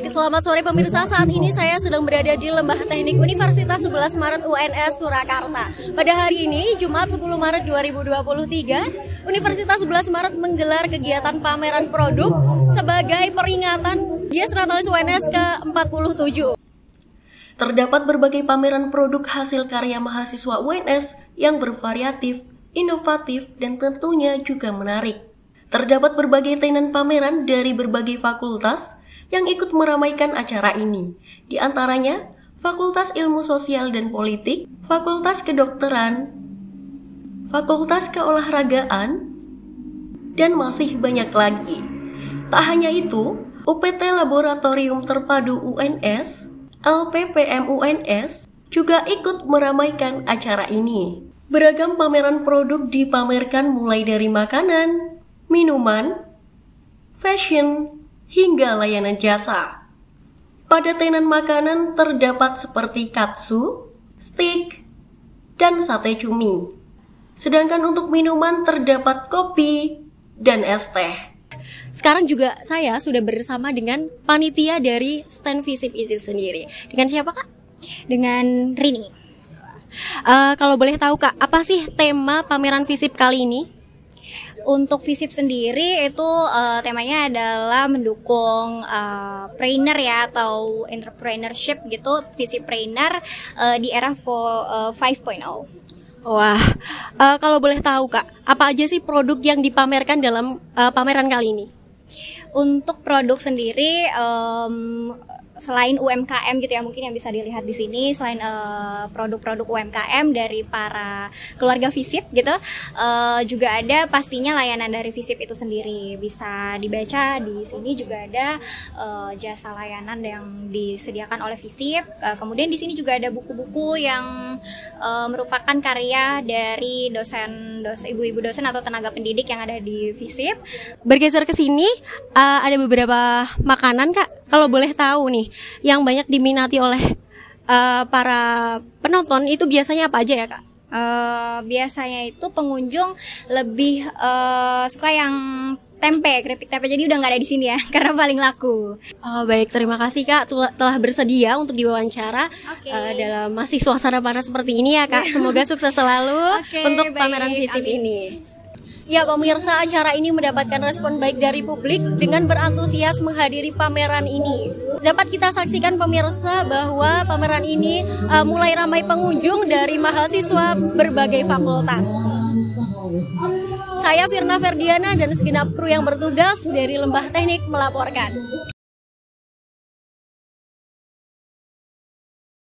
Baik, selamat sore pemirsa. Saat ini saya sedang berada di Lembah Teknik Universitas 11 Maret UNS Surakarta. Pada hari ini, Jumat 10 Maret 2023, Universitas 11 Maret menggelar kegiatan pameran produk sebagai peringatan Dies Natalis UNS ke-47. Terdapat berbagai pameran produk hasil karya mahasiswa UNS yang bervariatif, inovatif, dan tentunya juga menarik. Terdapat berbagai tenan pameran dari berbagai fakultas, yang ikut meramaikan acara ini. Di antaranya, Fakultas Ilmu Sosial dan Politik, Fakultas Kedokteran, Fakultas Keolahragaan, dan masih banyak lagi. Tak hanya itu, UPT Laboratorium Terpadu UNS, LPPM UNS, juga ikut meramaikan acara ini. Beragam pameran produk dipamerkan mulai dari makanan, minuman, fashion, hingga layanan jasa. Pada tenan makanan terdapat seperti katsu, steak, dan sate cumi. Sedangkan untuk minuman terdapat kopi dan es teh. Sekarang juga saya sudah bersama dengan panitia dari stand visip itu sendiri. Dengan siapa kak? Dengan Rini. Uh, kalau boleh tahu kak, apa sih tema pameran visip kali ini? Untuk FISIP sendiri itu uh, temanya adalah mendukung uh, trainer ya atau entrepreneurship gitu, FISIP trainer uh, di era for, uh, 5.0. Wah, uh, kalau boleh tahu kak, apa aja sih produk yang dipamerkan dalam uh, pameran kali ini? Untuk produk sendiri, um, selain UMKM gitu ya mungkin yang bisa dilihat di sini selain eh, produk-produk uh, UMKM dari para keluarga Visip gitu uh, juga ada pastinya layanan dari Visip itu sendiri bisa dibaca di sini juga ada uh, jasa layanan yang disediakan oleh Visip uh, kemudian di sini juga ada buku-buku yang uh, merupakan karya dari dosen dosen ibu-ibu dosen atau tenaga pendidik yang ada di Visip bergeser ke sini uh, ada beberapa makanan kak kalau boleh tahu nih, yang banyak diminati oleh uh, para penonton itu biasanya apa aja ya kak? Uh, biasanya itu pengunjung lebih uh, suka yang tempe keripik tempe jadi udah nggak ada di sini ya karena paling laku. Oh baik terima kasih kak telah bersedia untuk diwawancara okay. uh, dalam masih suasana panas seperti ini ya kak. Iya. Semoga sukses selalu okay, untuk baik. pameran visip ini. Ya pemirsa acara ini mendapatkan respon baik dari publik dengan berantusias menghadiri pameran ini. Dapat kita saksikan pemirsa bahwa pameran ini uh, mulai ramai pengunjung dari mahasiswa berbagai fakultas. Saya Firna Ferdiana dan segenap kru yang bertugas dari Lembah Teknik melaporkan.